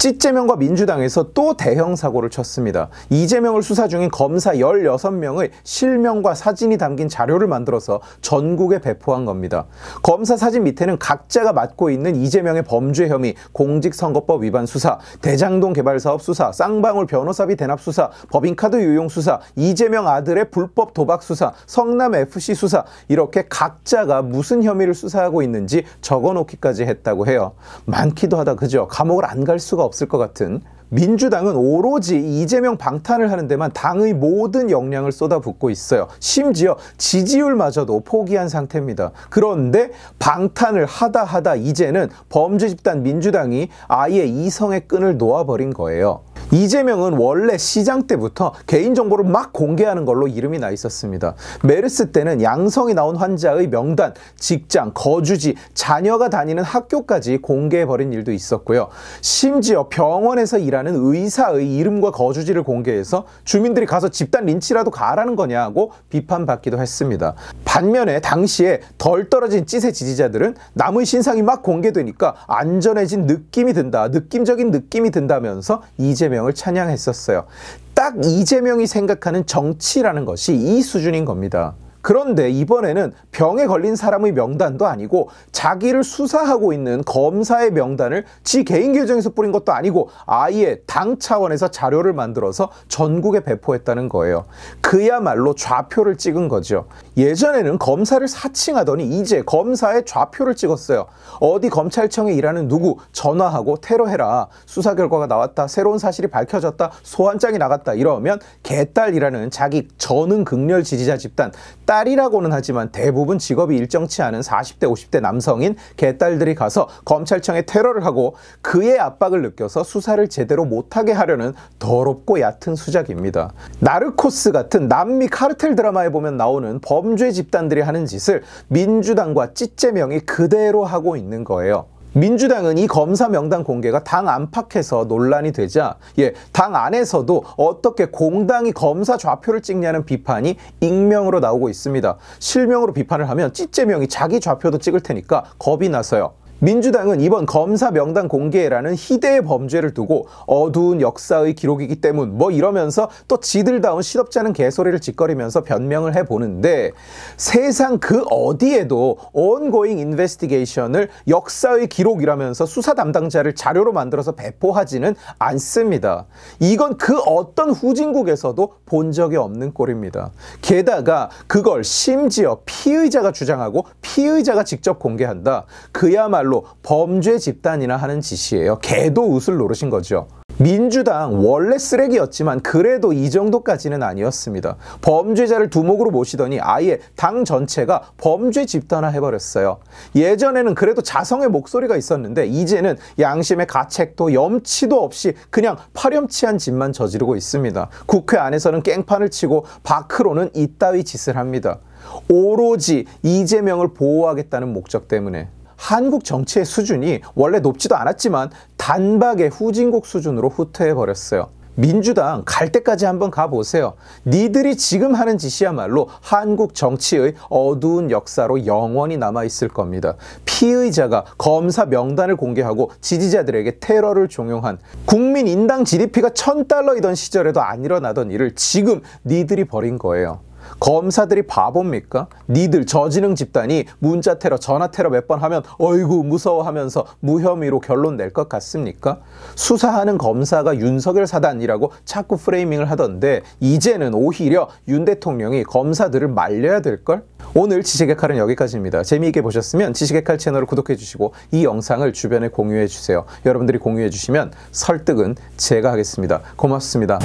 찌재명과 민주당에서 또 대형 사고를 쳤습니다. 이재명을 수사 중인 검사 16명의 실명과 사진이 담긴 자료를 만들어서 전국에 배포한 겁니다. 검사 사진 밑에는 각자가 맡고 있는 이재명의 범죄 혐의, 공직선거법 위반 수사, 대장동 개발사업 수사, 쌍방울 변호사비 대납 수사, 법인카드 유용 수사, 이재명 아들의 불법 도박 수사, 성남 FC 수사 이렇게 각자가 무슨 혐의를 수사하고 있는지 적어놓기까지 했다고 해요. 많기도 하다 그죠? 감옥을 안 갈 수가 없 없을 것 같은 민주당은 오로지 이재명 방탄을 하는 데만 당의 모든 역량을 쏟아붓고 있어요. 심지어 지지율마저도 포기한 상태입니다. 그런데 방탄을 하다 하다 이제는 범죄 집단 민주당이 아예 이성의 끈을 놓아버린 거예요. 이재명은 원래 시장 때부터 개인정보를 막 공개하는 걸로 이름이 나 있었습니다. 메르스 때는 양성이 나온 환자의 명단, 직장, 거주지, 자녀가 다니는 학교까지 공개해버린 일도 있었고요. 심지어 병원에서 일하는 의사의 이름과 거주지를 공개해서 주민들이 가서 집단 린치라도 가라는 거냐고 비판받기도 했습니다. 반면에 당시에 덜 떨어진 찌세 지지자들은 남의 신상이 막 공개되니까 안전해진 느낌이 든다, 느낌적인 느낌이 든다면서 이재명 이재명을 찬양했었어요. 딱 이재명이 생각하는 정치라는 것이 이 수준인 겁니다. 그런데 이번에는 병에 걸린 사람의 명단도 아니고 자기를 수사하고 있는 검사의 명단을 지 개인 계정에서 뿌린 것도 아니고 아예 당 차원에서 자료를 만들어서 전국에 배포했다는 거예요. 그야말로 좌표를 찍은 거죠. 예전에는 검사를 사칭하더니 이제 검사의 좌표를 찍었어요. 어디 검찰청에 일하는 누구 전화하고 테러해라. 수사 결과가 나왔다. 새로운 사실이 밝혀졌다. 소환장이 나갔다. 이러면 개딸이라는 자기 전은 극렬 지지자 집단 딸이라고는 하지만 대부분 직업이 일정치 않은 40대, 50대 남성인 개딸들이 가서 검찰청에 테러를 하고 그의 압박을 느껴서 수사를 제대로 못하게 하려는 더럽고 얕은 수작입니다. 나르코스 같은 남미 카르텔 드라마에 보면 나오는 범죄 집단들이 하는 짓을 민주당과 찌재명이 그대로 하고 있는 거예요. 민주당은 이 검사 명단 공개가 당 안팎에서 논란이 되자 예, 당 안에서도 어떻게 공당이 검사 좌표를 찍냐는 비판이 익명으로 나오고 있습니다. 실명으로 비판을 하면 찌재명이 자기 좌표도 찍을 테니까 겁이 나서요. 민주당은 이번 검사 명단 공개라는 희대의 범죄를 두고 어두운 역사의 기록이기 때문 뭐 이러면서 또 지들다운 시덥지 않은 개소리를 짓거리면서 변명을 해보는데 세상 그 어디에도 ongoing investigation을 역사의 기록이라면서 수사 담당자를 자료로 만들어서 배포하지는 않습니다. 이건 그 어떤 후진국에서도 본 적이 없는 꼴입니다. 게다가 그걸 심지어 피의자가 주장하고 피의자가 직접 공개한다. 그야말로 말로 범죄 집단이나 하는 짓이에요. 개도 웃을 노릇인 거죠. 민주당 원래 쓰레기였지만 그래도 이 정도까지는 아니었습니다. 범죄자를 두목으로 모시더니 아예 당 전체가 범죄 집단화 해버렸어요. 예전에는 그래도 자성의 목소리가 있었는데 이제는 양심의 가책도 염치도 없이 그냥 파렴치한 짓만 저지르고 있습니다. 국회 안에서는 깽판을 치고 밖으로는 이따위 짓을 합니다. 오로지 이재명을 보호하겠다는 목적 때문에 한국 정치의 수준이 원래 높지도 않았지만 단박에 후진국 수준으로 후퇴해 버렸어요. 민주당 갈 때까지 한번 가보세요. 니들이 지금 하는 짓이야말로 한국 정치의 어두운 역사로 영원히 남아있을 겁니다. 피의자가 검사 명단을 공개하고 지지자들에게 테러를 종용한 국민 인당 GDP가 천달러이던 시절에도 안 일어나던 일을 지금 니들이 벌인 거예요. 검사들이 바보입니까? 니들 저지능 집단이 문자 테러, 전화 테러 몇 번 하면 어이구 무서워하면서 무혐의로 결론 낼 것 같습니까? 수사하는 검사가 윤석열 사단이라고 자꾸 프레이밍을 하던데 이제는 오히려 윤 대통령이 검사들을 말려야 될걸? 오늘 지식의 칼은 여기까지입니다. 재미있게 보셨으면 지식의 칼 채널을 구독해 주시고 이 영상을 주변에 공유해 주세요. 여러분들이 공유해 주시면 설득은 제가 하겠습니다. 고맙습니다.